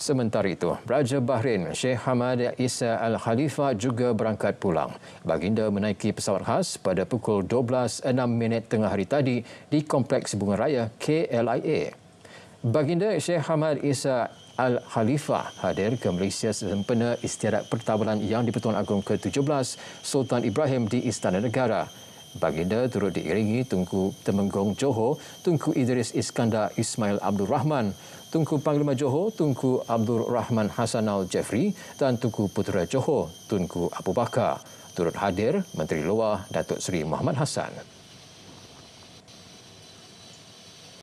Sementara itu, Raja Bahrain Sheikh Hamad Isa al Khalifa juga berangkat pulang. Baginda menaiki pesawat khas pada pukul 12.06 tengah hari tadi di Kompleks Bunga Raya KLIA. Baginda Sheikh Hamad Isa al Khalifa hadir ke Malaysia sempena istiadat pertabalan yang di Agung ke-17 Sultan Ibrahim di Istana Negara. Baginda turut diiringi Tunku Temenggong Johor, Tunku Idris Iskandar Ismail Abdul Rahman, Tunku Panglima Johor, Tunku Abdul Rahman Hasanal Jeffrey dan Tunku Putera Johor, Tunku Abu Bakar. Turut hadir Menteri Luar Datuk Seri Muhammad Hassan.